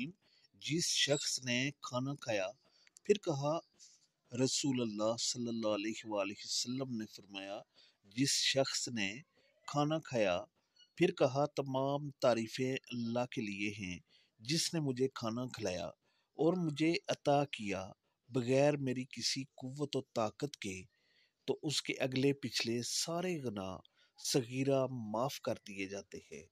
الرحیم جس شخص نے کھانا کھایا پھر کہا رسول اللہ صلی اللہ علیہ وآلہ وسلم نے فرمایا جس شخص نے کھانا کھایا پھر کہا تمام تعریفیں اللہ کے لیے ہیں جس نے مجھے کھانا کھلایا اور مجھے عطا کیا بغیر میری کسی قوت و طاقت کے تو اس کے اگلے پچھلے سارے گناہ صغیرہ معاف کر دیے جاتے ہیں